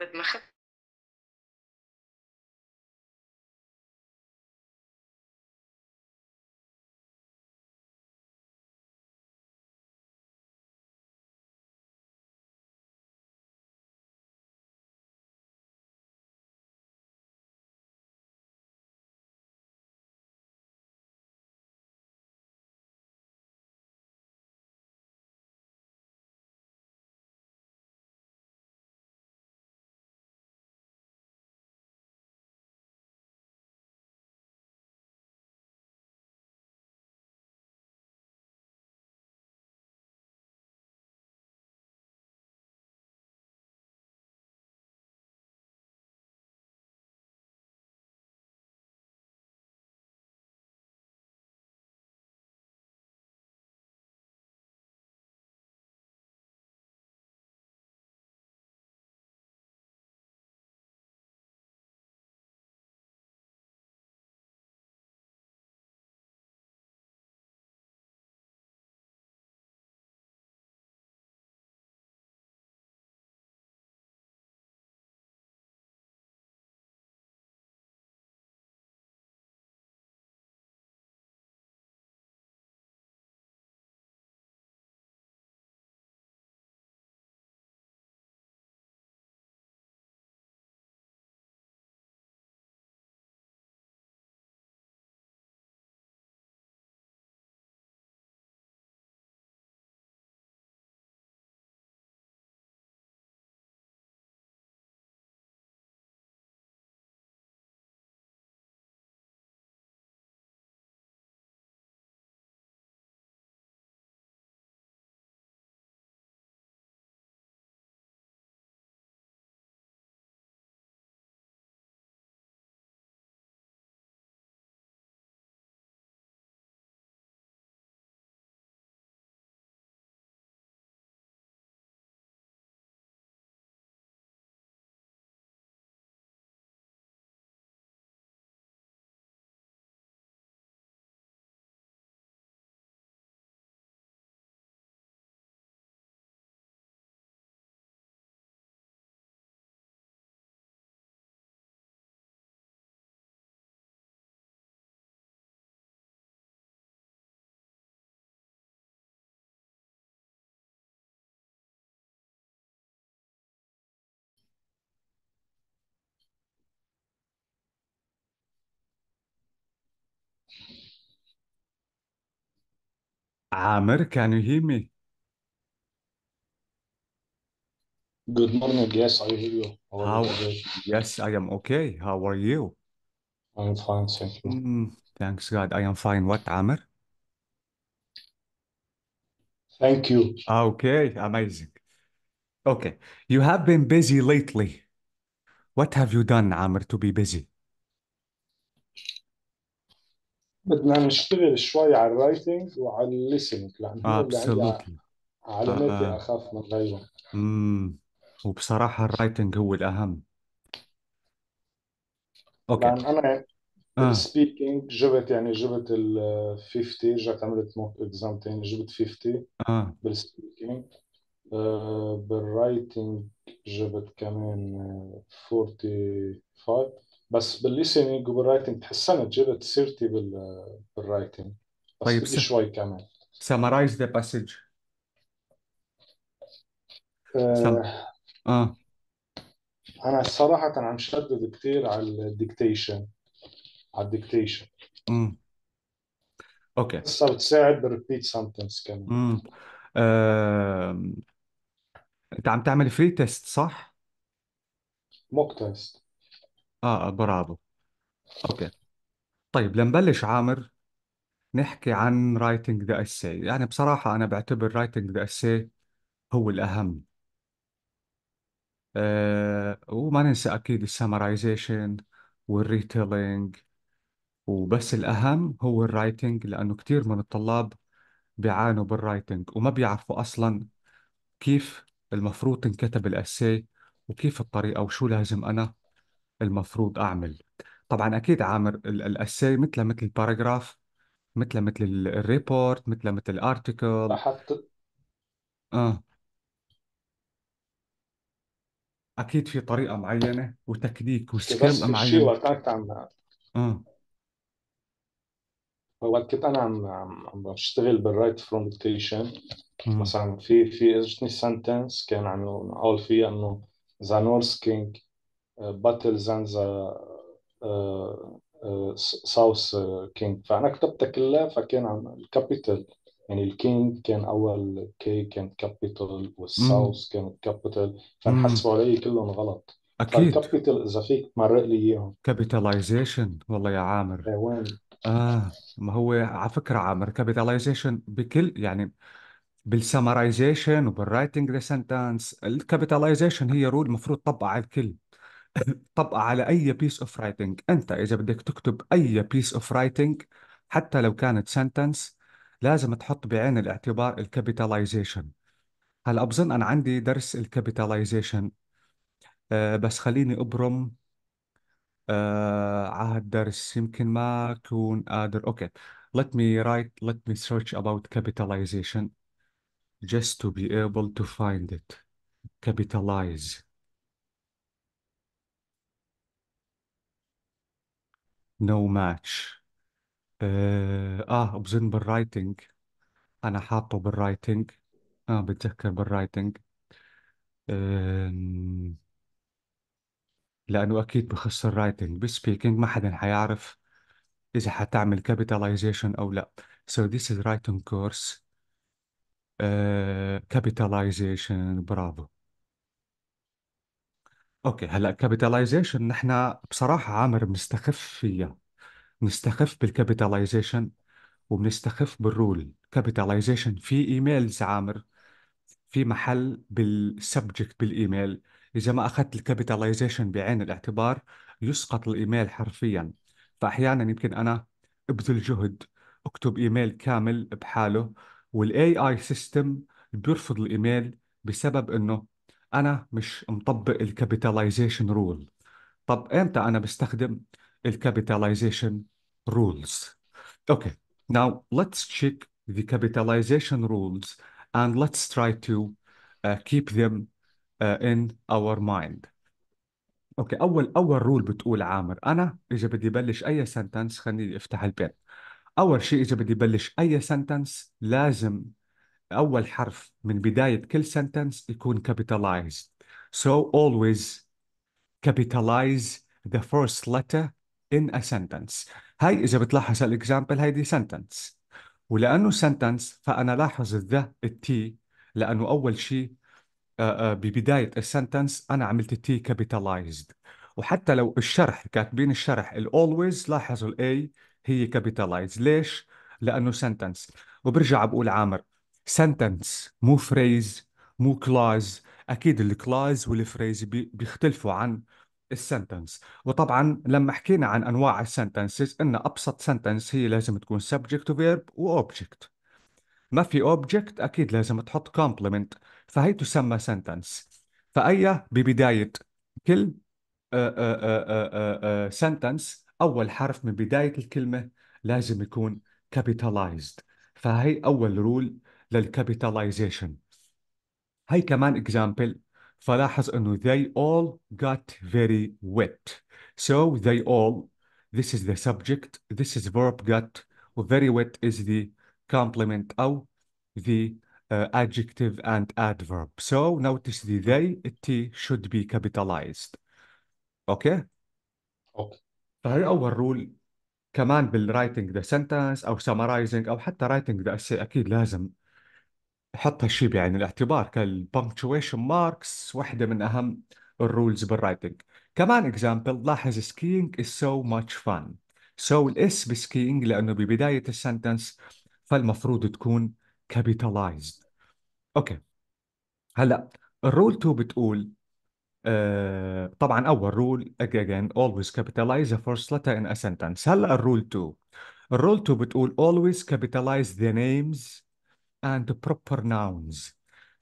بعد ما خدت Ah, Amir, can you hear me? Good morning. Yes, I hear you. How are How? Yes, I am okay. How are you? I'm fine, thank you. Mm, thanks God, I am fine. What, Amir? Thank you. Okay, amazing. Okay, you have been busy lately. What have you done, Amir, to be busy? بدنا نشتغل شوي على الرايتنج وعلى الليسننج لأن هو اللي عندي absolutely علامات آه،, آه. أخاف من غيره امم وبصراحة الرايتنج هو الأهم أوكي لأن أنا آه بالسبيكينج جبت يعني جبت ال 50 رجعت عملت موك اكزام تاني جبت 50 آه بالسبيكينج آه، بالرايتنج جبت كمان 45 بس بالليسننج يعني وبالرايتنج تحسنت جبت سيرتي بال بالرايتنج بس طيب بدي شوي كمان summarize ذا آه، باسج آه. انا صراحة عم شدد كثير على الديكتيشن على الديكتيشن امم اوكي بس بتساعد بالريبيت سنتنس كمان امم آه... انت عم تعمل فري تيست صح؟ موك تيست آه،, آه برافو أوكي طيب لنبلش عامر نحكي عن رايتنج ذا essay يعني بصراحة أنا بعتبر رايتنج ذا essay هو الأهم أه وما ننسى أكيد السمرايزيشن والريتيلينج وبس الأهم هو الرايتنج لأنه كتير من الطلاب بيعانوا بالرايتنج وما بيعرفوا أصلا كيف المفروض تنكتب الأساي وكيف الطريقة وشو لازم أنا المفروض اعمل طبعا اكيد عامر الاساي مثل مثل الباراجراف مثل مثل الريبورت مثل مثل الارتكل احط اه اكيد في طريقه معينه وتكنيك وسكيل بس الشيء معينه وقت كنت عم اه وقت كنت انا عم عم عم بشتغل بالرايت فروم ديكتيشن مثلا في في اجتني سنتنس كان عم نقول فيها انه ذا نورث كينج باتلز ذا ساوث كينج فانا كتبتها كلها فكان عم الكابيتال يعني الكينج كان اول كي كان كابيتال والساوث كان كابيتال فانحسبوا علي كلهم غلط اكيد فالكابيتال اذا فيك تمرق لي اياهم كابيتاليزيشن والله يا عامر اي وين اه ما هو على فكره عامر كابيتاليزيشن بكل يعني بالسمرايزيشن وبالرايتنج ذا سنتنس الكابيتاليزيشن هي رول المفروض تطبق على الكل طبق على اي بيس اوف رايتنج انت اذا بدك تكتب اي بيس اوف رايتنج حتى لو كانت سنتنس لازم تحط بعين الاعتبار الكابيتاليزيشن هلا بظن انا عندي درس الكابيتاليزيشن أه بس خليني ابرم أه على هالدرس يمكن ما اكون قادر اوكي let me write let me search about capitalization just to be able to find it capitalize نو ماتش اه, آه بظن بالرايتنج انا حاطه بالرايتنج اه بتذكر بالرايتنج آه لانه اكيد بخص الرايتنج بالسبيكينج ما حدا حيعرف اذا حتعمل capitalization او لا سو ذيس از رايتنج كورس uh, برافو اوكي هلا كابيتاليزيشن نحن بصراحه عامر بنستخف فيها بنستخف بالكابيتاليزيشن وبنستخف بالرول كابيتاليزيشن في ايميلز عامر في محل بالسبجكت بالايميل اذا ما اخذت الكابيتاليزيشن بعين الاعتبار يسقط الايميل حرفيا فاحيانا يمكن انا ابذل جهد اكتب ايميل كامل بحاله والاي اي سيستم بيرفض الايميل بسبب انه انا مش مطبق الكابيتاليزيشن رول طب امتى انا بستخدم الكابيتاليزيشن rules اوكي now let's check the capitalization rules and let's try to uh, keep them اور uh, in our mind اوكي اول اول رول بتقول عامر انا اذا بدي بلش اي سنتنس خليني افتح البين اول شيء اذا بدي بلش اي سنتنس لازم أول حرف من بداية كل sentence يكون capitalized. So always capitalize the first letter in a sentence. هاي إذا بتلاحظ الإكزامبل هيدي sentence. ولأنه sentence فأنا لاحظ الذا التي لأنه أول شيء آه، آه، ببداية السنتنس أنا عملت التي capitalized. وحتى لو الشرح كاتبين الشرح الأولويز لاحظوا الأي هي capitalized. ليش؟ لأنه سنتنس وبرجع بقول عامر سنتنس مو فريز مو كلاز اكيد الكلاز والفريز بيختلفوا عن السنتنس وطبعا لما حكينا عن انواع السنتنسز ان ابسط سنتنس هي لازم تكون سبجكت وفيرب واوبجكت ما في اوبجكت اكيد لازم تحط كومبلمنت فهي تسمى سنتنس فأي ببداية كل سنتنس آه، آه، آه، أول حرف من بداية الكلمة لازم يكون كابيتالايزد فهي أول رول للكابيتاليزيشن هاي كمان example فلاحظ انه they all got very wet so they all this is the subject this is verb got very wet is the complement او the uh, adjective and adverb so notice the they it should be capitalized okay okay فهي اول رول كمان writing the sentence او summarizing او حتى writing the essay اكيد لازم حط هالشيء بعين الاعتبار كالبنكتويشن ماركس واحدة من أهم الرولز بالرايتنج كمان اكزامبل لاحظ سكينج از سو ماتش فان سو الاس بسكينج لأنه ببداية السنتنس فالمفروض تكون كابيتالايزد أوكي هلا الرول 2 بتقول uh, طبعا أول رول again always capitalize the first letter in a sentence هلا الرول 2 الرول 2 بتقول always capitalize the names and proper nouns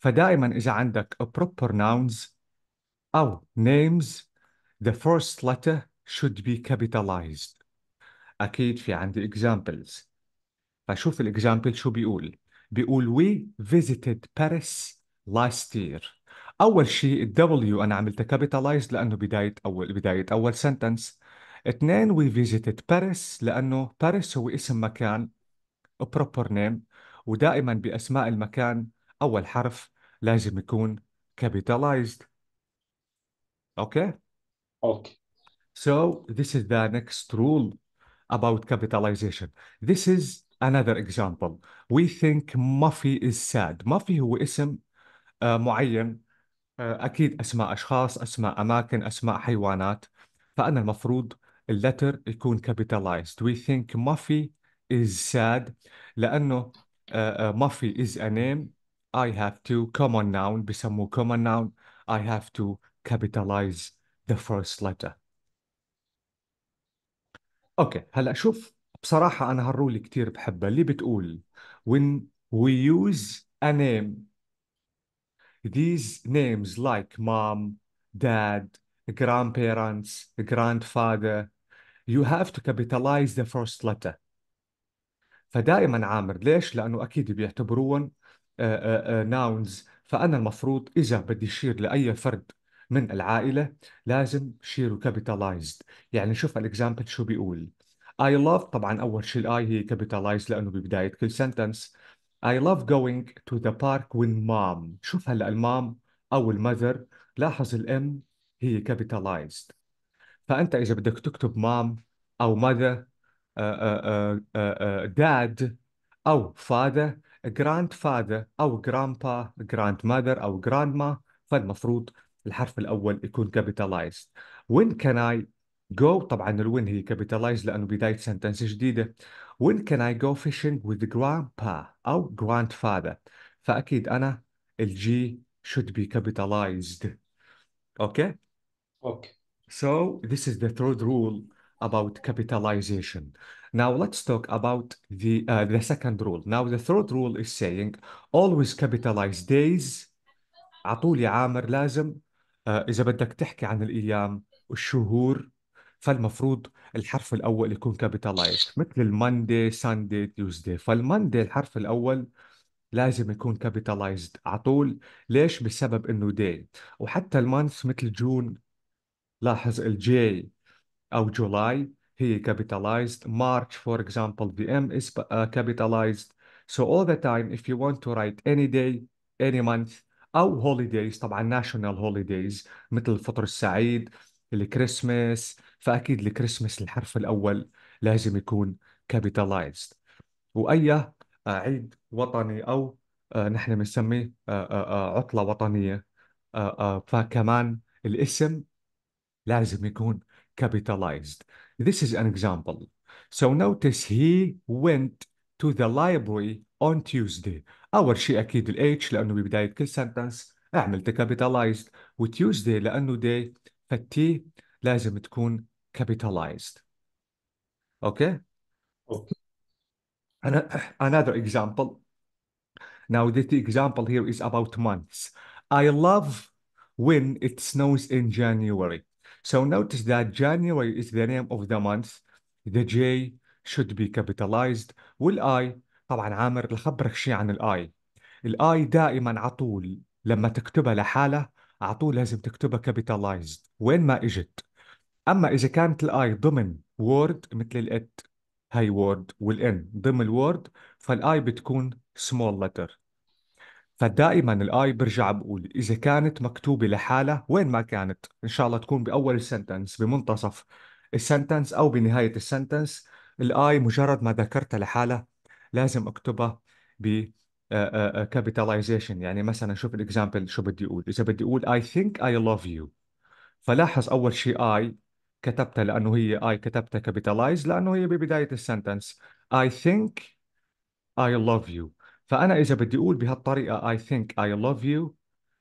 فدائما إذا عندك proper nouns أو names the first letter should be capitalized أكيد في عندي examples فشوف الإكزامبل شو بيقول بيقول we visited Paris last year أول شيء W أنا عملته capitalized لأنه بداية أول بداية أول sentence اثنين we visited Paris لأنه Paris هو اسم مكان a proper name ودائما بأسماء المكان أول حرف لازم يكون capitalized Okay? Okay. So this is the next rule about capitalization. This is another example. We think Muffy is sad. Muffy هو اسم معين أكيد أسماء أشخاص أسماء أماكن أسماء حيوانات فأنا المفروض اللتر يكون capitalized. We think Muffy is sad لأنه Uh, uh, Muffy is a name, I have to common noun, بسموه common noun, I have to capitalize the first letter. Okay. هلا شوف بصراحة أنا هالرول كتير بحبها اللي بتقول when we use a name these names like mom, dad, grandparents, grandfather you have to capitalize the first letter فدائما عامر ليش؟ لانه اكيد بيعتبروهم ناونز آه، آه، آه، فانا المفروض اذا بدي اشير لاي فرد من العائله لازم شيره كابيتالايزد يعني شوف الاكزامبل شو بيقول I love طبعا اول شيء الاي هي كابيتالايزد لانه ببدايه كل سنتنس I love going to the park with mom شوف هلا المام او المذر لاحظ الام هي كابيتالايزد فانت اذا بدك تكتب مام او ماذا داد او فاده جراند فاده او جرامبا جراند ماذر او جراند ما فالمفروض الحرف الاول يكون capitalized when can I go طبعا الوين هي capitalized لانه بدايه سنتنس جديده when can I go fishing with grandpa او grandfather فاكيد انا الجي should be capitalized okay? okay. so this is the third rule about capitalization. Now let's talk about the uh, the second rule. Now the third rule is saying always capitalize days. عطولي عامر لازم uh, إذا بدك تحكي عن الأيام والشهور فالمفروض الحرف الأول يكون capitalized مثل الماندي ساندي تيوزدي فالماندي الحرف الأول لازم يكون capitalized على طول ليش بسبب انه day وحتى المانث مثل جون لاحظ الجي أو July هي capitalized. March, for example, VM is uh, capitalized. So all the time, if you want to write any day, any month, أو holidays طبعا national holidays مثل الفطر السعيد، الكريسماس، فأكيد الكريسماس الحرف الأول لازم يكون capitalized. وأي عيد وطني أو نحن بنسميه عطلة وطنية فكمان الاسم لازم يكون capitalized. This is an example. So notice he went to the library on Tuesday. أول شيء أكيد ال H لأنه ببداية كل sentence أعمل capitalized و Tuesday لأنه day فالتي لازم تكون capitalized. Okay? okay. Another example. Now this example here is about months. I love when it snows in January. So notice that January is the name of the month. The J should be capitalized والI طبعا عامر لخبرك شيء عن الI. الI دائما عطول لما تكتبها لحالها عطول لازم تكتبها capitalized وين ما اجت. اما اذا كانت الI ضمن word مثل الات هاي وورد والان ضمن الوورد فالI بتكون small letter فدائما الاي برجع بقول اذا كانت مكتوبه لحالها وين ما كانت ان شاء الله تكون باول السنتنس بمنتصف السنتنس او بنهايه السنتنس الاي مجرد ما ذكرتها لحالها لازم اكتبها ب كابيتاليزيشن آه، آه، آه، يعني مثلا شوف الاكزامبل شو بدي اقول اذا بدي اقول اي ثينك اي لاف يو فلاحظ اول شيء اي كتبتها لانه هي اي كتبتها كابيتالايز لانه هي ببدايه السنتنس اي ثينك اي لاف يو فانا اذا بدي اقول بهالطريقه I think I love you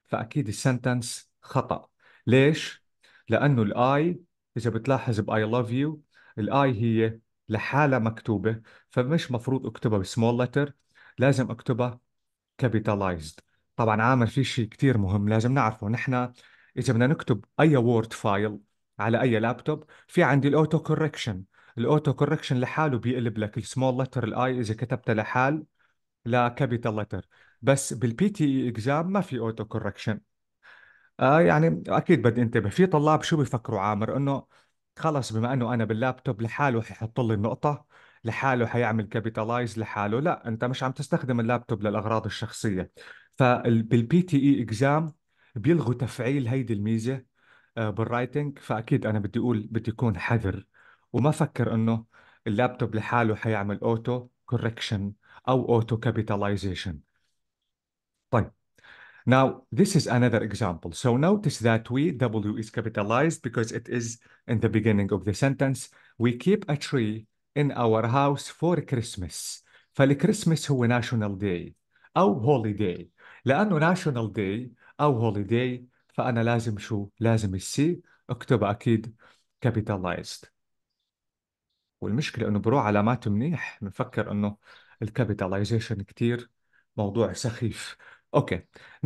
فاكيد السنتنس خطا ليش؟ لانه الاي اذا بتلاحظ بـ I love you الاي هي لحالها مكتوبه فمش مفروض اكتبها بسمول لتر لازم اكتبها كابيتالايزد طبعا عامل في شيء كثير مهم لازم نعرفه نحن اذا بدنا نكتب اي وورد فايل على اي لابتوب في عندي الاوتو كوركشن الاوتو كوركشن لحاله بيقلب لك السمول لتر الاي اذا كتبتها لحال لا كابيتال بس بالبي تي اكزام ما في اوتو كوركشن آه يعني اكيد بدي انتبه في طلاب شو بيفكروا عامر انه خلص بما انه انا باللابتوب لحاله حيحط لي النقطه لحاله حيعمل كابيتالايز لحاله لا انت مش عم تستخدم اللابتوب للاغراض الشخصيه فبالبي تي اي اكزام بيلغوا تفعيل هيدي الميزه آه، بالرايتنج فاكيد انا بدي اقول بدي اكون حذر وما فكر انه اللابتوب لحاله حيعمل اوتو correction Our auto capitalization. Fine. Now, this is another example. So notice that we, W is capitalized because it is in the beginning of the sentence. We keep a tree in our house for Christmas. Christmas هو national day أو holiday. لأنه national day أو holiday فأنا لازم شو؟ لازم السي أكتبها أكيد capitalized. والمشكله انه بروح علاماته منيح بنفكر انه الكابيتاليزيشن كثير موضوع سخيف Okay.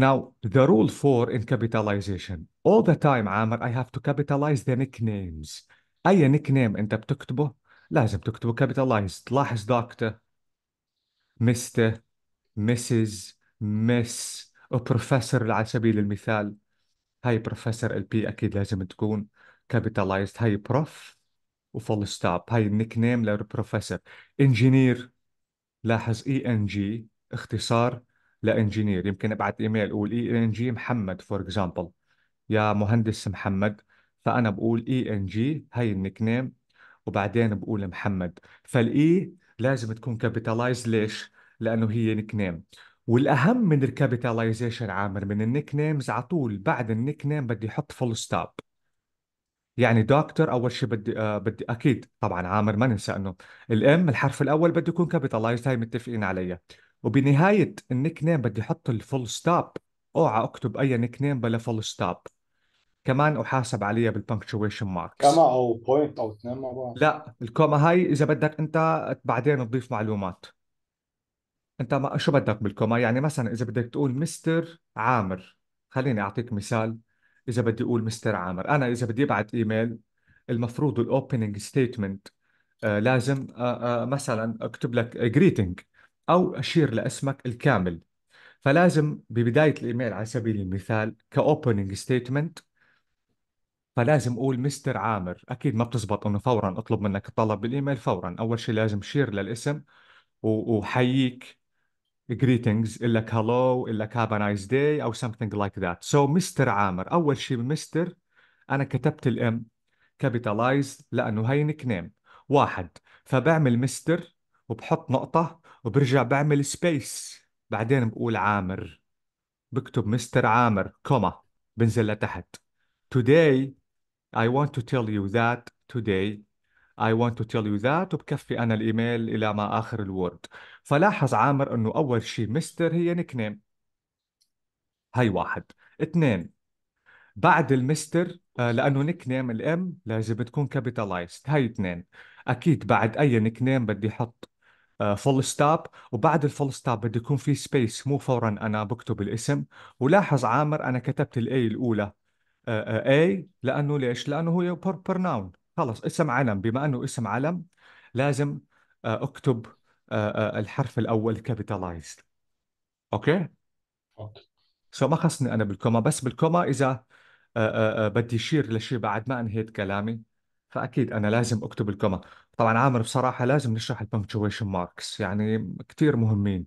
Now, the rule four in capitalization. All the time, عامر, I have to capitalize the nicknames. أي nickname أنت بتكتبه لازم تكتبه capitalized. لاحظ دكتور مستر Mrs. مس بروفيسور على سبيل المثال. هاي بروفيسور البي أكيد لازم تكون capitalized. هاي بروف وفول ستوب هاي النيك نيم للبروفيسور انجينير لاحظ اي ان جي اختصار لانجينير يمكن ابعت ايميل اقول اي ان جي محمد فور اكزامبل يا مهندس محمد فانا بقول اي ان جي هاي النيك نيم وبعدين بقول محمد فالاي لازم تكون كابيتالايز ليش؟ لانه هي نيك نيم والاهم من الكابيتالايزيشن عامر من النيك نيمز على طول بعد النيك نيم بدي احط فول ستوب يعني دكتور اول شيء بدي آه بدي اكيد طبعا عامر ما ننسى انه الام الحرف الاول بده يكون كابيتالايزد هاي متفقين عليها وبنهايه النيك نيم بدي احط الفول ستوب اوعى اكتب اي نيك نيم بلا فول ستوب كمان احاسب عليها بالبنكتويشن ماركس كما او بوينت او اثنين مع بعض لا الكوما هاي اذا بدك انت بعدين تضيف معلومات انت ما شو بدك بالكوما يعني مثلا اذا بدك تقول مستر عامر خليني اعطيك مثال اذا بدي اقول مستر عامر انا اذا بدي ابعت ايميل المفروض الاوبننج ستيتمنت آه لازم آه آه مثلا اكتب لك جريتنج او اشير لاسمك الكامل فلازم ببدايه الايميل على سبيل المثال كاوبننج ستيتمنت فلازم اقول مستر عامر اكيد ما بتزبط انه فورا اطلب منك الطلب بالايميل فورا اول شيء لازم شير للاسم وحييك greetings إلا لك hello إلا لك have a nice day أو something like that so مستر عامر أول شيء مستر أنا كتبت الام capitalized لأنه هي نيك نيم واحد فبعمل مستر وبحط نقطة وبرجع بعمل سبيس بعدين بقول عامر بكتب مستر عامر كوما بنزل لتحت today I want to tell you that today I want to tell you that وبكفي أنا الإيميل إلى ما آخر الورد فلاحظ عامر أنه أول شيء مستر هي نكنيم هاي واحد اثنين بعد المستر آه، لأنه نكنيم الأم لازم تكون كابيتالايزد هاي اثنين أكيد بعد أي نكنيم بدي أحط فول آه، ستوب وبعد الفول ستوب بده يكون في سبيس مو فورا انا بكتب الاسم ولاحظ عامر انا كتبت الاي الاولى اي آه، لانه ليش؟ لانه هو بر ناون خلص اسم علم بما انه اسم علم لازم آه، اكتب آه، آه، الحرف الاول capitalized اوكي اوكي سو ما خصني انا بالكوما بس بالكوما اذا بدي اشير لشيء بعد ما انهيت كلامي فاكيد انا لازم اكتب الكوما طبعا عامر بصراحه لازم نشرح البنكتويشن ماركس يعني كثير مهمين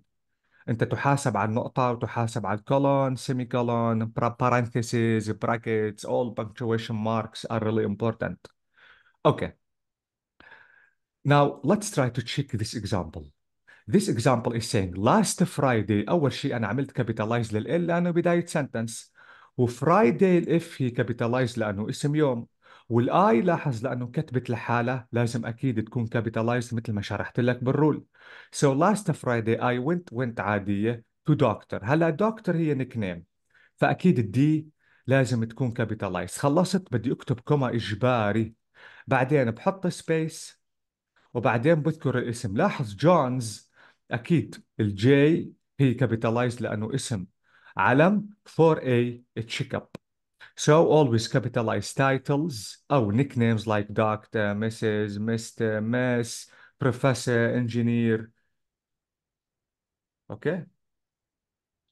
انت تحاسب على النقطه وتحاسب على الكولون سيمي كولون parentheses brackets all punctuation marks are really important Okay. Now let's try to check this example. This example is saying last Friday أول شيء أنا عملت capitalize لل لأنه بداية sentence وفرايداي الاف هي capitalize لأنه اسم يوم والاي لاحظ لأنه كتبت لحالها لازم أكيد تكون capitalized مثل ما شرحت لك بالرول. So last Friday I went went عادية to doctor هلا دكتور هي نيك نيم فأكيد الدي لازم تكون capitalized خلصت بدي أكتب كوما إجباري بعدين بحط سبيس وبعدين بذكر الاسم لاحظ جونز اكيد الجي هي كابيتالايز لانه اسم علم 4A تشيك اب So always capitalize titles أو nicknames like Doctor, Mrs, Mr, Miss, Professor, Engineer. أوكي؟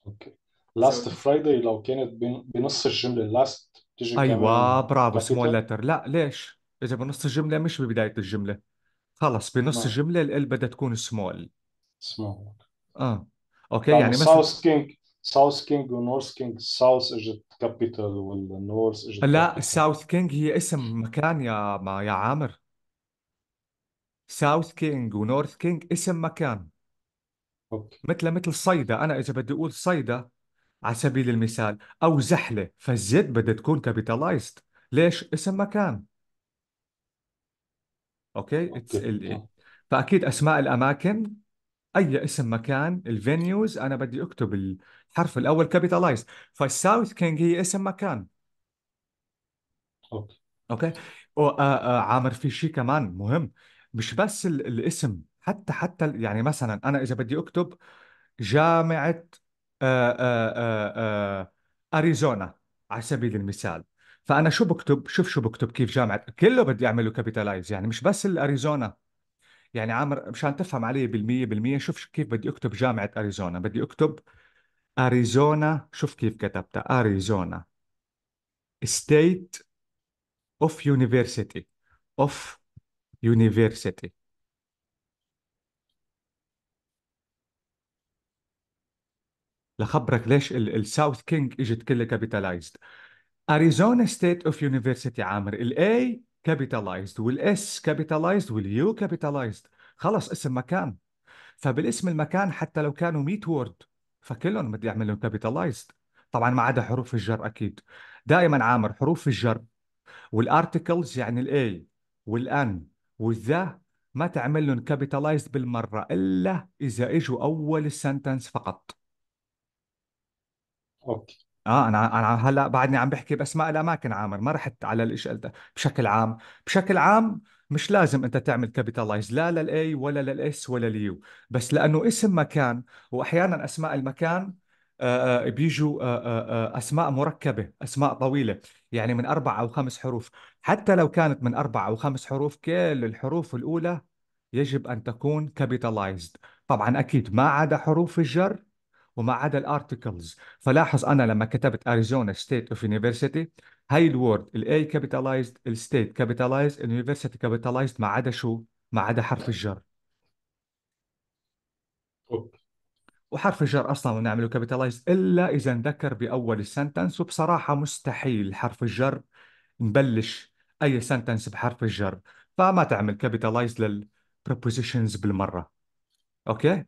Okay. Last Friday لو كانت بنص الجملة last تيجي أيوة برافو small letter. لا ليش؟ إذا بنص الجملة مش ببداية الجملة خلص بنص نعم الجملة ال بدها تكون سمول سمول آه أوكي يعني يعني مثلا ساوث كينج ساوث كينج ونورث كينج ساوث اجت كابيتال والنورث اجت لا كابيتال ساوث كينج هي اسم مكان يا ما يا عامر ساوث كينج ونورث كينج اسم مكان اوكي مثل مثل صيدا أنا إذا بدي أقول صيدا على سبيل المثال أو زحلة فالزد بدها تكون كابيتالايزد ليش اسم مكان اوكي اوكي آه. فاكيد اسماء الاماكن اي اسم مكان الفينيوز انا بدي اكتب الحرف الاول كابيتالايز فالساوث كينج هي اسم مكان اوكي اوكي آه، آه، عامر في شيء كمان مهم مش بس الاسم حتى حتى يعني مثلا انا اذا بدي اكتب جامعة اريزونا على سبيل المثال فانا شو بكتب شوف شو بكتب كيف جامعه كله بدي اعمله كابيتالايز يعني مش بس الاريزونا يعني عامر مشان تفهم علي بالمية بالمية شوف كيف بدي اكتب جامعه اريزونا بدي اكتب اريزونا شوف كيف كتبتها اريزونا ستيت اوف يونيفرسيتي اوف يونيفرسيتي لخبرك ليش الساوث كينج اجت كلها كابيتالايزد اريزونا ستيت اوف يونيفرسيتي عامر الاي كابيتالايزد والاس كابيتالايزد واليو كابيتالايزد خلص اسم مكان فبالاسم المكان حتى لو كانوا 100 وورد فكلهم بدي اعمل لهم كابيتالايزد طبعا ما عدا حروف الجر اكيد دائما عامر حروف الجر والارتكلز يعني الاي والان والذا ما تعمل لهم كابيتالايزد بالمره الا اذا اجوا اول السنتنس فقط اوكي اه انا انا هلا بعدني عم بحكي باسماء الاماكن عامر ما رحت على الاشي بشكل عام بشكل عام مش لازم انت تعمل كابيتالايز لا للاي ولا للاس ولا ليو بس لانه اسم مكان واحيانا اسماء المكان آه، آه، بيجوا آه، اسماء مركبه اسماء طويله يعني من اربع او خمس حروف حتى لو كانت من اربع او خمس حروف كل الحروف الاولى يجب ان تكون كابيتالايزد طبعا اكيد ما عدا حروف الجر وما عدا الارتكلز فلاحظ انا لما كتبت اريزونا ستيت اوف يونيفرسيتي هاي الورد الاي كابيتالايزد الستيت كابيتالايزد اليونيفرستي كابيتالايزد ما عدا شو؟ ما عدا حرف الجر وحرف الجر اصلا ما نعمله كابيتالايز الا اذا نذكر باول السنتنس وبصراحه مستحيل حرف الجر نبلش اي سنتنس بحرف الجر فما تعمل كابيتالايز للبروبوزيشنز بالمره اوكي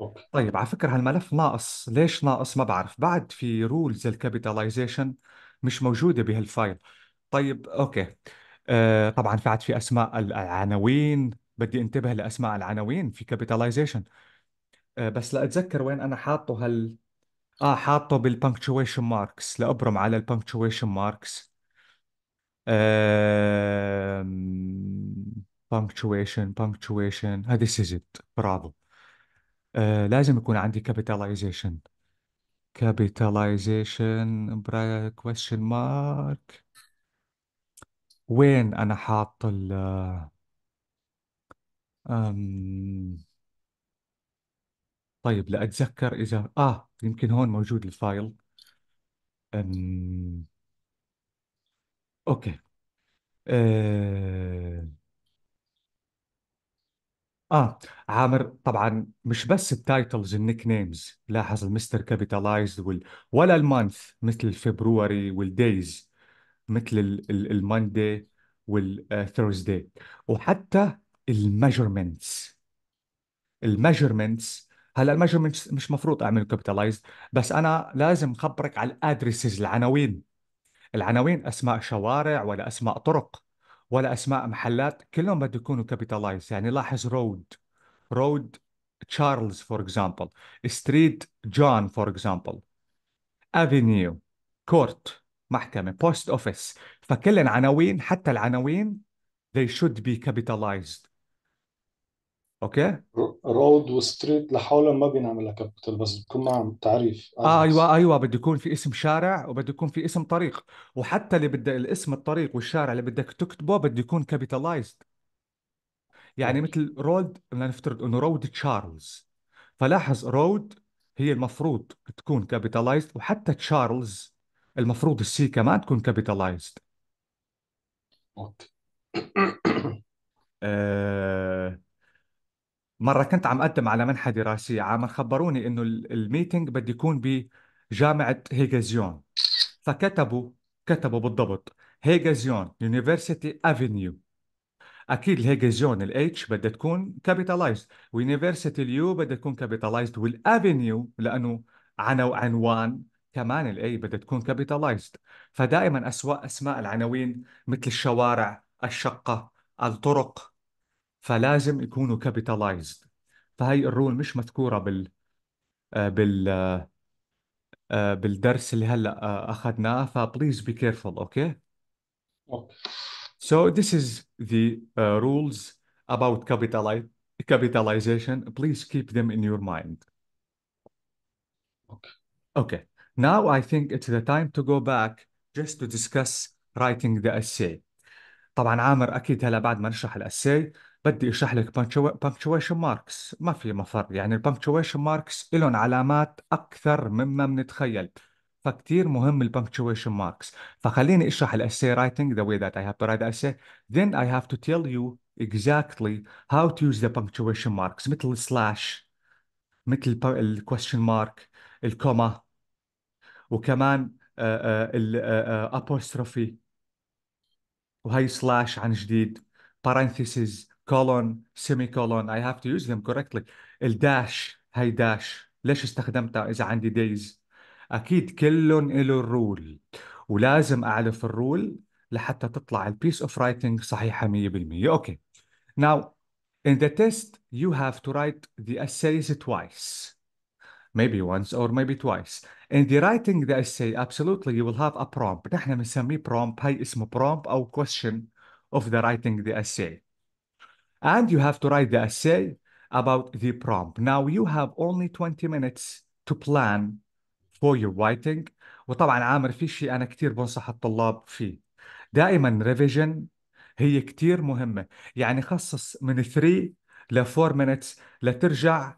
اوكي طيب على فكرة هالملف ناقص ليش ناقص ما بعرف بعد في رولز الكابيتاليزيشن مش موجودة بهالفايل طيب اوكي آه طبعا بعد في اسماء العناوين بدي انتبه لاسماء العناوين في كابيتاليزيشن آه بس لاتذكر وين انا حاطه هال اه حاطه بالبنكتويشن ماركس لابرم على البنكتويشن ماركس بنكتويشن بنكتويشن هذه سيزت برافو آه لازم يكون عندي capitalization capitalization question mark وين أنا حاط ال طيب لا أتذكر إذا آه يمكن هون موجود الفايل أم... أوكي أم... آه، اه عامر طبعا مش بس التايتلز النيك نيمز لاحظ المستر كابيتالايز وال... ولا المانث مثل فبروري والدايز مثل الماندي والثيرزداي آه، وحتى الميجرمنتس الميجرمنتس هلا الميجرمنتس مش مفروض اعمل كابيتالايز بس انا لازم اخبرك على الادرسز العناوين العناوين اسماء شوارع ولا اسماء طرق ولا اسماء محلات كلهم بده يكونوا كابيتالايز يعني لاحظ رود رود تشارلز فور اكزامبل ستريت جون فور اكزامبل افينيو كورت محكمه بوست اوفيس فكل العناوين حتى العناوين they should be capitalized اوكي رود وستريت لحالها ما بينعمل لها كابيتال بس بتكون مع تعريف اه ايوه ايوه بده يكون في اسم شارع وبده يكون في اسم طريق وحتى اللي بده الاسم الطريق والشارع اللي بدك تكتبه بده يكون كابيتالايزد يعني مثل رود لنفترض انه رود تشارلز فلاحظ رود هي المفروض تكون كابيتالايزد وحتى تشارلز المفروض السي كمان تكون كابيتالايزد اوكي آه، مرة كنت عم أقدم على منحة دراسية عم خبروني إنه الميتنج بده يكون بجامعة هيجازيون فكتبوا كتبوا بالضبط هيجازيون يونيفرسيتي افينيو اكيد الهيجازيون الاتش بدها تكون كابيتالايزد ويونيفرسيتي اليو بدها تكون كابيتالايزد والافينيو لانه عنو عنوان كمان الاي بدها تكون كابيتالايزد فدائما اسواء اسماء العناوين مثل الشوارع الشقه الطرق فلازم يكونوا كابيتالايزد فهي الرول مش مذكوره بال بال بالدرس اللي هلا اخذناه فبليز بي كيرفول اوكي So this is the uh, rules about capitali capitalization. Please keep them in your mind. Okay. Okay. Now I think it's the time to go back just to discuss writing the essay. طبعا عامر اكيد هلا بعد ما نشرح الاساي بدي اشرح لك punctuation ماركس ما في مفر يعني البانكشويشن ماركس لهم علامات اكثر مما بنتخيل فكتير مهم البانكشويشن ماركس فخليني اشرح الاسي رايتنج the way that I have to write اسي essay then I have to tell you exactly how to use the punctuation marks مثل السلاش مثل الكويشن مارك الكوما وكمان آه، آه، الابوستروفي آه، وهي سلاش عن جديد parentheses colon semicolon I have to use them correctly الداش هي داش ليش استخدمتها إذا عندي days أكيد كلهم له الرول ولازم أعرف الرول لحتى تطلع البيس اوف رايتنج صحيحة 100% أوكي now in the test you have to write the essays twice maybe once or maybe twice. In the writing the essay, absolutely you will have a prompt. نحن بنسميه prompt، هي اسمه prompt أو question of the writing the essay. and you have to write the essay about the prompt. Now you have only 20 minutes to plan for your writing وطبعا عامر في شيء أنا كثير بنصح الطلاب فيه دائما ريفيجن هي كثير مهمة يعني خصص من 3 ل 4 minutes لترجع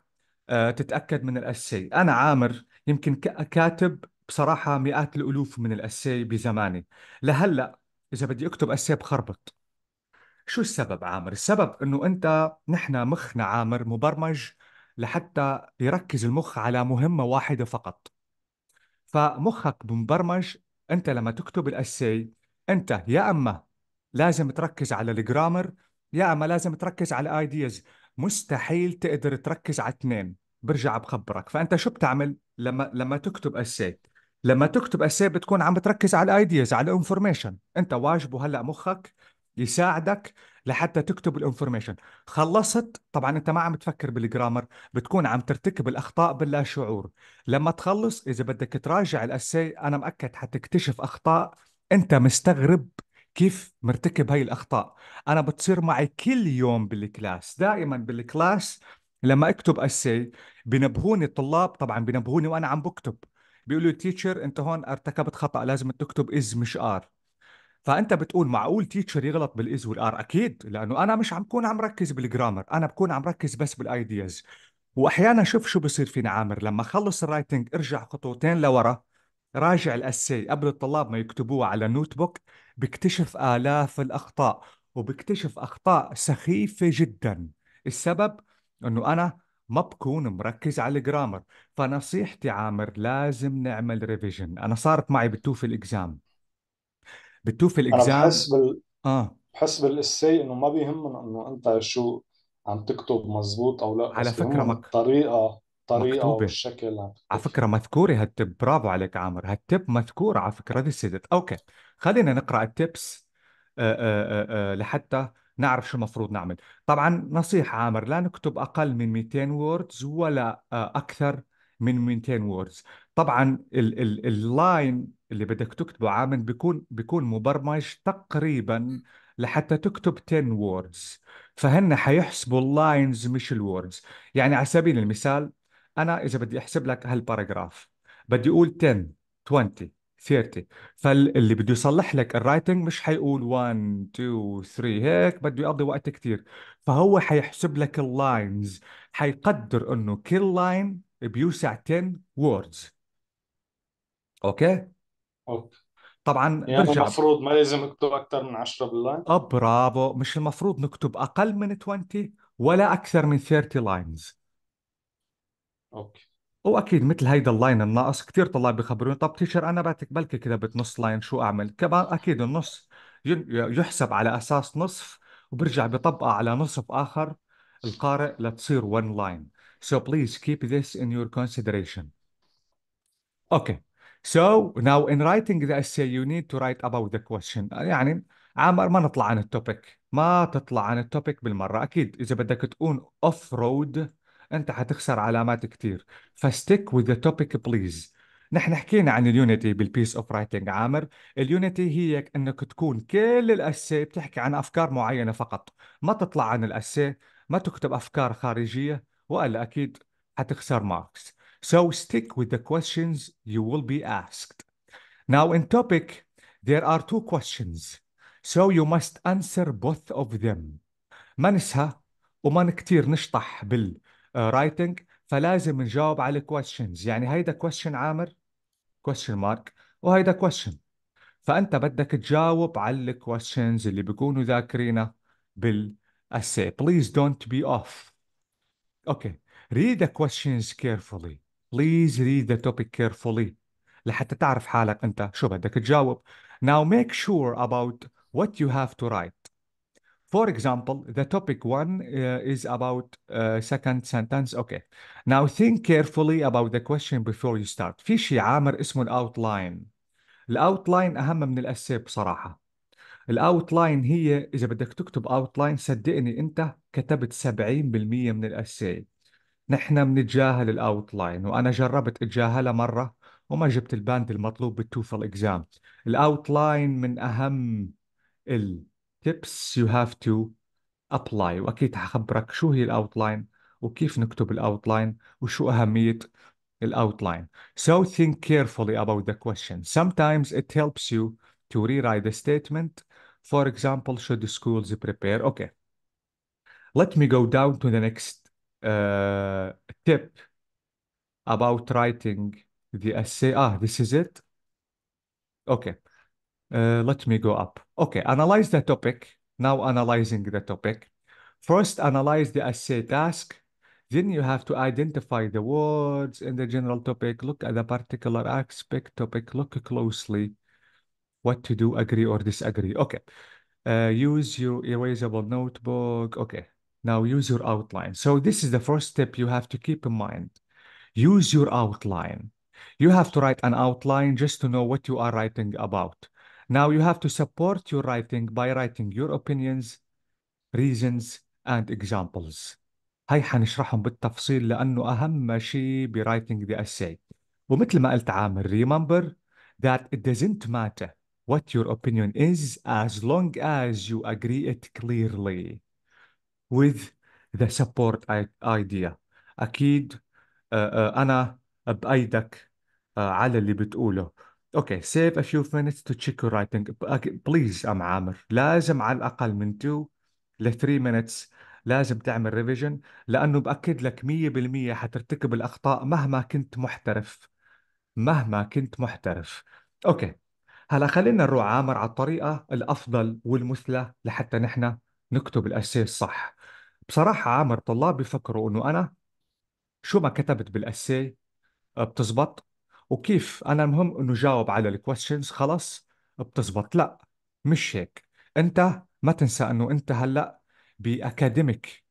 آه، تتأكد من الأسي أنا عامر يمكن كاتب بصراحة مئات الألوف من الأسي بزماني لهلأ إذا بدي أكتب أسي بخربط شو السبب عامر؟ السبب انه انت نحن مخنا عامر مبرمج لحتى يركز المخ على مهمة واحدة فقط فمخك مبرمج انت لما تكتب الاسي انت يا اما لازم تركز على الجرامر يا اما لازم تركز على الايدياز مستحيل تقدر تركز على اثنين برجع بخبرك فانت شو بتعمل لما لما تكتب اسي لما تكتب اسي بتكون عم تركز على الايدياز على الانفورميشن انت واجبه هلا مخك يساعدك لحتى تكتب الانفورميشن خلصت طبعا انت ما عم تفكر بالجرامر بتكون عم ترتكب الاخطاء باللا شعور لما تخلص اذا بدك تراجع الاسي انا مأكد حتكتشف اخطاء انت مستغرب كيف مرتكب هاي الاخطاء انا بتصير معي كل يوم بالكلاس دائما بالكلاس لما اكتب اسي بنبهوني الطلاب طبعا بنبهوني وانا عم بكتب بيقولوا تيتشر انت هون ارتكبت خطا لازم تكتب از مش ار فانت بتقول معقول تيتشر يغلط بالاز والار اكيد لانه انا مش عم بكون عم ركز بالجرامر انا بكون عم ركز بس بالايدياز واحيانا شوف شو بصير فيني عامر لما اخلص الرايتنج ارجع خطوتين لورا راجع الاسي قبل الطلاب ما يكتبوه على نوت بوك بكتشف الاف الاخطاء وبكتشف اخطاء سخيفه جدا السبب انه انا ما بكون مركز على الجرامر فنصيحتي عامر لازم نعمل ريفيجن انا صارت معي بتوفي الاكزام بتوف الاكزام انا بحس بال اه بحس بالاسي انه ما بيهمهم انه انت شو عم تكتب مزبوط او لا على بس فكرة مك... الطريقه طريقه مكتوبة على فكرة مذكورة هالتب برافو عليك عامر هالتب مذكور على فكرة ذي سيدت اوكي خلينا نقرأ التبس آآ آه، آآ آه، آآ آه، لحتى نعرف شو المفروض نعمل طبعا نصيحة عامر لا نكتب أقل من 200 ووردز ولا أكثر من 200 ووردز طبعا اللاين اللي بدك تكتبه عامل بيكون بيكون مبرمج تقريبا لحتى تكتب 10 ووردز فهن حيحسبوا اللاينز مش الووردز يعني على سبيل المثال انا اذا بدي احسب لك هالباراجراف بدي اقول 10 20 30 فاللي بده يصلح لك الرايتنج مش حيقول 1 2 3 هيك بده يقضي وقت كثير فهو حيحسب لك اللاينز حيقدر انه كل لاين بيوسع 10 ووردز اوكي اوكي طبعا يعني برجع المفروض ما لازم اكتب اكثر من 10 باللاين اه برافو مش المفروض نكتب اقل من 20 ولا اكثر من 30 لاينز اوكي واكيد مثل هيدا اللاين الناقص كثير طلاب بخبروني طب تيشر انا بعتك بلكي كتبت نص لاين شو اعمل كمان اكيد النص يحسب على اساس نصف وبرجع بطبقه على نصف اخر القارئ لتصير one line so please keep this in your consideration اوكي okay. So now in writing the essay you need to write about the question آه، يعني عامر ما نطلع عن التوبيك ما تطلع عن التوبيك بالمرة أكيد إذا بدك تكون off road أنت حتخسر علامات كتير فستيك with the topic please نحن حكينا عن اليونيتي بالبيس اوف رايتنج عامر اليونيتي هي انك تكون كل الاسي بتحكي عن افكار معينه فقط ما تطلع عن الاسي ما تكتب افكار خارجيه والا اكيد حتخسر ماركس So stick with the questions you will be asked. Now in topic, there are two questions. So you must answer both of them. ما نسهى وما كتير نشطح بالرايتنج فلازم نجاوب على questions يعني هيدا question عامر question mark وهيدا question فأنت بدك تجاوب على questions اللي بيكونوا ذاكرينه essay. please don't be off okay read the questions carefully Please read the topic carefully لحتى تعرف حالك أنت شو بدك تجاوب. Now make sure about what you have to write. For example, the topic one uh, is about uh, second sentence. Okay. Now think carefully about the question before you start. في شيء عامر اسمه الاوتلاين. الاوتلاين اهم من الاسيه بصراحه. الاوتلاين هي اذا بدك تكتب اوتلاين صدقني انت كتبت 70% من الاسيه. نحن بنتجاهل الاوتلاين وانا جربت اتجاهلها مره وما جبت الباند المطلوب بالتوفل اكزام الاوتلاين من اهم التيبس يو هاف تو ابلاي واكيد حخبرك شو هي الاوتلاين وكيف نكتب الاوتلاين وشو اهميه الاوتلاين so think carefully about the question sometimes it helps you to rewrite the statement for example should the schools prepare okay let me go down to the next uh, tip about writing the essay. Ah, this is it. Okay. Uh, let me go up. Okay, analyze the topic. Now analyzing the topic. First, analyze the essay task. Then you have to identify the words in the general topic. Look at the particular aspect topic. Look closely. What to do, agree or disagree. Okay. Uh, use your erasable notebook. Okay. Now use your outline. So this is the first step you have to keep in mind. Use your outline. You have to write an outline just to know what you are writing about. Now you have to support your writing by writing your opinions, reasons, and examples. هاي حنشرحهم بالتفصيل لأنه أهم شيء ب writing the essay. ومثل ما قلت عامر remember that it doesn't matter what your opinion is as long as you agree it clearly. with the support idea أكيد آه، آه، أنا بأيدك آه، على اللي بتقوله اوكي save a few minutes to check your writing please ام عامر لازم على الاقل من 2 ل 3 minutes لازم تعمل ريفيجن لانه باكد لك 100% حترتكب الاخطاء مهما كنت محترف مهما كنت محترف اوكي هلا خلينا نروح عامر على الطريقه الافضل والمثلى لحتى نحن نكتب الاساس صح بصراحة عامر طلاب بيفكروا إنه أنا شو ما كتبت بالأساي آه، بتزبط وكيف أنا المهم إنه جاوب على الكويستشنز خلص بتزبط لا مش هيك أنت ما تنسى إنه أنت هلأ بأكاديميك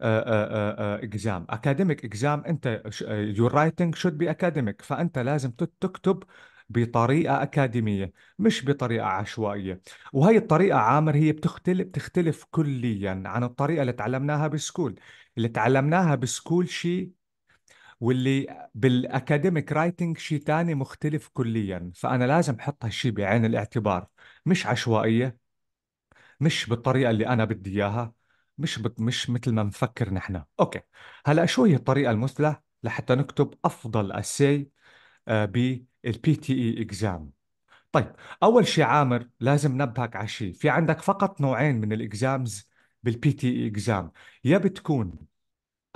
اكزام آه، آه، اكاديميك اكزام انت يور رايتنج شود بي اكاديميك فانت لازم تكتب بطريقة أكاديمية مش بطريقة عشوائية وهي الطريقة عامر هي بتختلف بتختلف كليا عن الطريقة اللي تعلمناها بسكول اللي تعلمناها بسكول شيء واللي بالاكاديميك رايتنج شيء تاني مختلف كليا فانا لازم احط هالشيء بعين الاعتبار مش عشوائيه مش بالطريقه اللي انا بدي اياها مش بت... مش مثل ما نفكر نحن اوكي هلا شو هي الطريقه المثلى لحتى نكتب افضل اسي آه، ب البي تي اي اكزام طيب اول شيء عامر لازم نبهك على شيء في عندك فقط نوعين من الاكزامز بالبي تي اي اكزام يا بتكون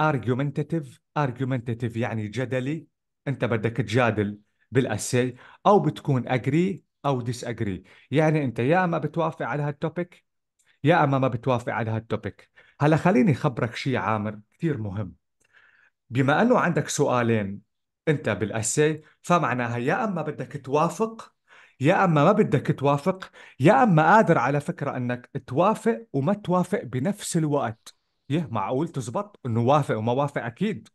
ارجيومنتاتيف ارجيومنتاتيف يعني جدلي انت بدك تجادل بالاسي او بتكون اجري او ديس اجري يعني انت يا اما بتوافق على هالتوبيك يا اما ما بتوافق على هالتوبيك هلا خليني خبرك شيء عامر كثير مهم بما انه عندك سؤالين انت بالاسي فمعناها يا اما بدك توافق يا اما ما بدك توافق يا اما قادر على فكره انك توافق وما توافق بنفس الوقت يه معقول تزبط انه وافق وما وافق اكيد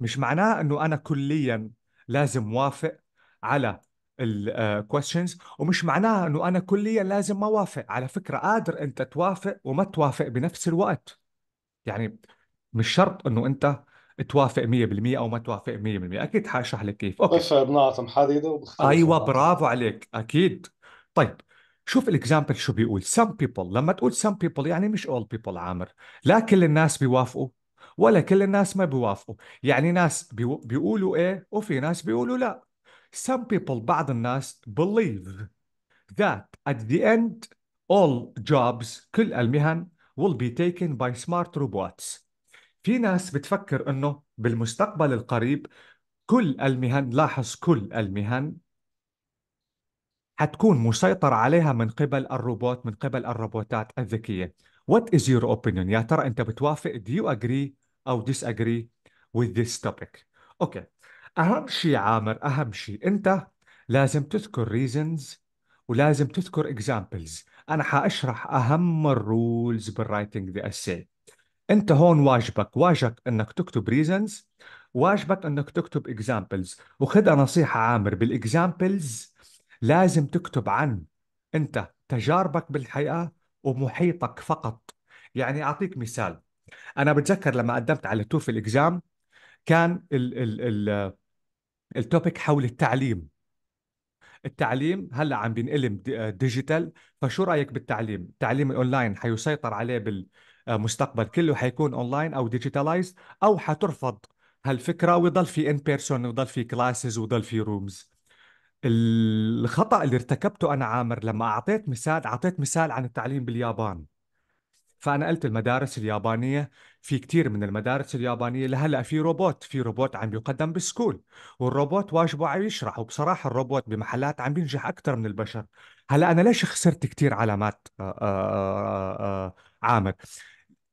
مش معناه انه انا كليا لازم وافق على الكويشنز آه، ومش معناها انه انا كليا لازم ما وافق على فكره قادر انت توافق وما توافق بنفس الوقت يعني مش شرط انه انت توافق 100% او ما توافق 100% اكيد حاشرح لك كيف اوكي قشر بنعطم حديده وبختلف ايوه برافو عليك اكيد طيب شوف الاكزامبل شو بيقول some people لما تقول some people يعني مش اول بيبل عامر لا كل الناس بيوافقوا ولا كل الناس ما بيوافقوا يعني ناس بيقولوا ايه وفي ناس بيقولوا لا some people بعض الناس believe that at the end all jobs كل المهن will be taken by smart robots في ناس بتفكر انه بالمستقبل القريب كل المهن لاحظ كل المهن حتكون مسيطر عليها من قبل الروبوت من قبل الروبوتات الذكية What is your opinion؟ يا ترى أنت بتوافق do you agree or disagree with this topic أوكي أهم شيء عامر أهم شيء أنت لازم تذكر reasons ولازم تذكر examples أنا حأشرح أهم الرولز بالرايتنج ذا essay انت هون واجبك واجبك انك تكتب ريزنز واجبك انك تكتب اكزامبلز وخذها نصيحه عامر بالاكزامبلز لازم تكتب عن انت تجاربك بالحياه ومحيطك فقط يعني اعطيك مثال انا بتذكر لما قدمت على توفي الاكزام كان ال ال ال التوبيك حول التعليم التعليم هلا عم بينقلم ديجيتال آه، فشو رايك بالتعليم التعليم الاونلاين حيسيطر عليه بال مستقبل كله حيكون اونلاين او ديجيتالايز او حترفض هالفكره ويضل في ان بيرسون ويضل في كلاسز ويضل في رومز الخطا اللي ارتكبته انا عامر لما اعطيت مثال اعطيت مثال عن التعليم باليابان فانا قلت المدارس اليابانيه في كثير من المدارس اليابانيه لهلا في روبوت في روبوت عم يقدم بالسكول والروبوت واجبه عم يشرح وبصراحه الروبوت بمحلات عم بينجح اكثر من البشر هلا انا ليش خسرت كثير علامات آآ آه، آآ آه، آآ آه، عامر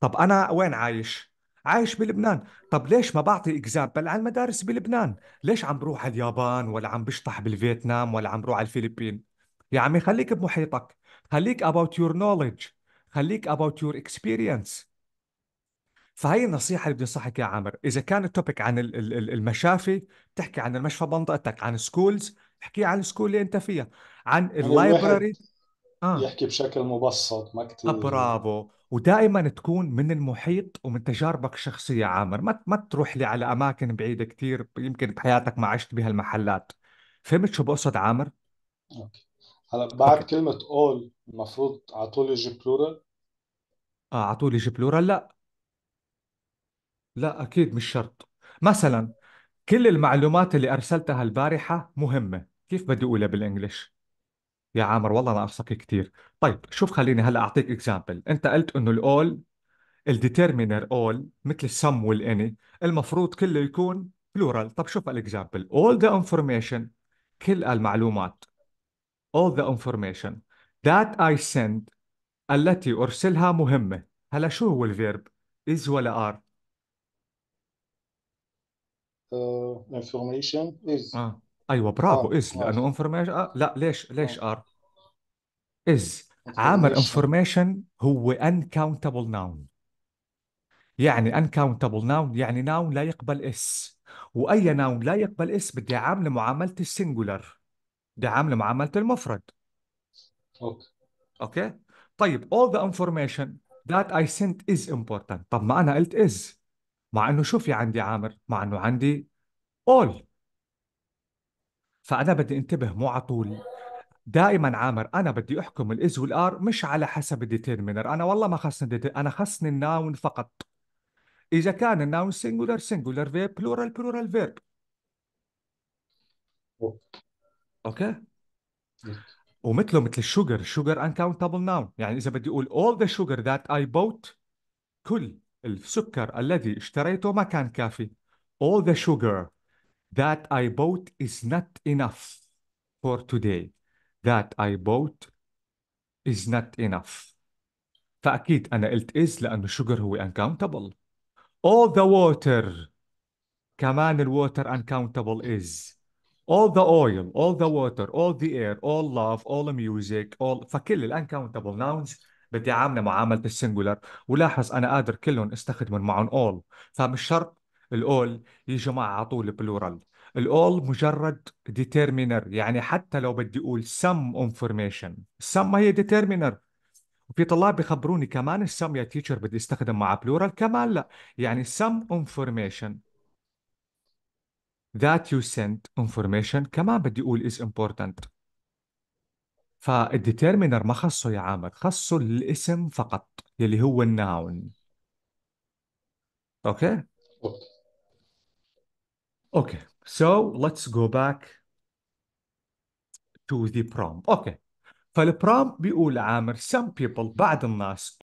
طب انا وين عايش؟ عايش بلبنان طب ليش ما بعطي اكزامبل على المدارس بلبنان ليش عم بروح على اليابان ولا عم بشطح بالفيتنام ولا عم بروح على الفلبين يا عمي خليك بمحيطك خليك about your knowledge خليك about your experience فهي النصيحة اللي بدي أنصحك يا عامر، إذا كان التوبيك عن المشافي تحكي عن المشفى بمنطقتك، عن سكولز احكي عن السكول اللي أنت فيها، عن اللايبراري آه. يحكي بشكل مبسط ما كتير آه، برافو ودائما تكون من المحيط ومن تجاربك الشخصية عامر ما ما تروح لي على أماكن بعيدة كثير يمكن بحياتك ما عشت بها المحلات فهمت شو بقصد عامر؟ أوكي. هلا بعد أوكي. كلمة all المفروض على طول يجي بلورال؟ آه على طول يجي بلورال لا لا أكيد مش شرط مثلا كل المعلومات اللي أرسلتها البارحة مهمة كيف بدي أقولها بالإنجلش؟ يا عامر والله انا افصك كثير طيب شوف خليني هلا اعطيك اكزامبل انت قلت انه الاول الديترمينر اول مثل السم والاني المفروض كله يكون بلورال طب شوف الاكزامبل all the information كل المعلومات all the information that I send التي أرسلها مهمة هلا شو هو الفيرب is ولا are uh, information is آه. ايوه برافو آه، از آه. لانه انفورميشن آه لا ليش ليش آه. ار از عامل انفورميشن هو انكاونتبل ناون يعني انكاونتبل ناون يعني ناون لا يقبل اس واي ناون لا يقبل اس بدي اعامله معامله السنجولار بدي اعامله معامله المفرد اوكي اوكي طيب all the information that I sent is important طب ما انا قلت is مع انه شو في عندي عامر مع انه عندي all فانا بدي انتبه مو على طول دائما عامر انا بدي احكم الاز والار مش على حسب الديتيرمينر انا والله ما خصني انا خصني الناون فقط اذا كان الناون سنجولار سنجولار فيرب بلورال بلورال فيرب اوكي ومثله مثل الشوجر الشوجر انكاونتبل ناون يعني اذا بدي اقول all the sugar that I bought كل السكر الذي اشتريته ما كان كافي all the sugar that I bought is not enough for today that I bought is not enough فأكيد أنا قلت is لأنه sugar هو uncountable all the water كمان الwater uncountable is all the oil all the water all the air all love all the music all فكل ال uncountable nouns بدي أعامله معاملة السنجولر ولاحظ أنا قادر كلهم استخدمهم معهم all فمش شرط الاول يا جماعه طول البلورال الاول مجرد ديتيرمينر يعني حتى لو بدي اقول سم انفورميشن ما هي ديتيرمينر وفي طلاب بيخبروني كمان السم يا تيتشر بدي استخدم مع بلورال كمان لا يعني سم انفورميشن that you sent information كمان بدي اقول is important فالديتيرمينر ما خصه يا عامر خصه الاسم فقط يلي هو الناون اوكي okay. Okay, so let's go back to the prompt. Okay, we بيقول عامر some people بعض الناس